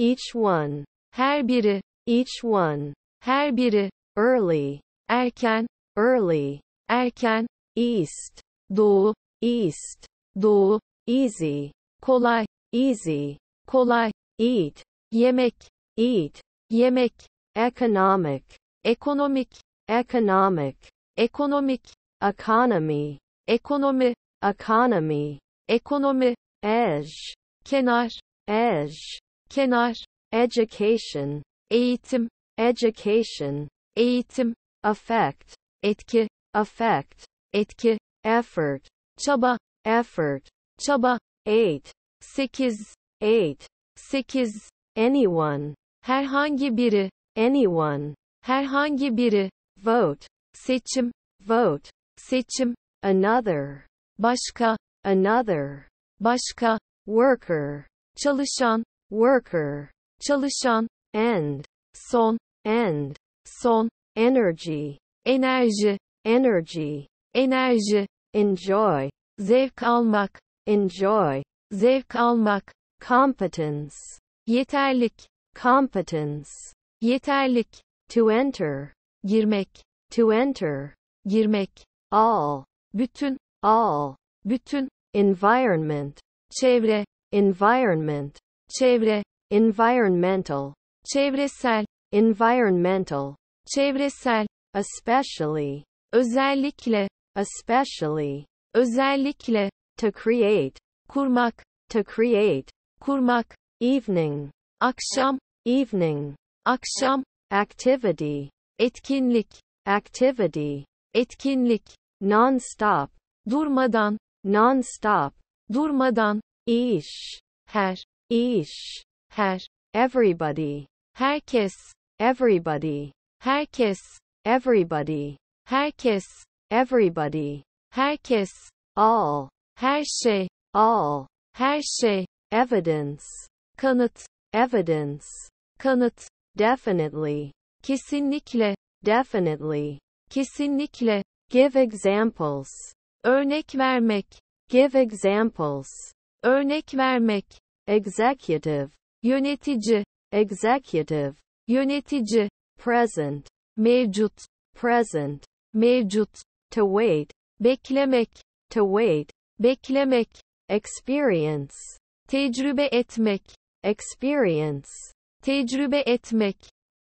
each one, her biri, each one, her biri, early, erken, early, erken, east, doğu, east, doğu, easy, kolay, easy, kolay, eat, yemek, eat, yemek, economic, ekonomik, economic, ekonomik, economy, ekonomi, economy, ekonomi, edge, kenar, edge, kenar, education, eğitim, education, eğitim, affect, etki, affect, etki, effort, çaba, effort, çaba, eight, sekiz, eight, sekiz, anyone, herhangi biri, anyone, herhangi biri, vote, seçim, vote, seçim, another, başka, another, başka, worker, çalışan, worker, çalışan, end, son, end, son, energy, enerji, energy, enerji, enjoy, zevk almak, enjoy, zevk almak, competence, yeterlik, competence, yeterlik, to enter, girmek, to enter, girmek, all, bütün, all, bütün, environment, çevre, environment, çevre, environmental, çevresel, environmental, çevresel, especially, özellikle, especially, özellikle, to create, kurmak, to create, kurmak, evening, akşam, evening, akşam, activity, etkinlik, activity, etkinlik, non-stop, durmadan, non-stop, durmadan, iş, her, iş, her, everybody, herkes, everybody, herkes, everybody, herkes, everybody, herkes, all, her şey, all, her şey, evidence, kanıt, evidence, kanıt, definitely, kesinlikle, definitely, kesinlikle, give examples, örnek vermek, give examples, örnek vermek, executive, yönetici, executive, yönetici, present, mevcut, present, mevcut, to wait, beklemek, to wait, beklemek, experience, tecrübe etmek, experience, tecrübe etmek,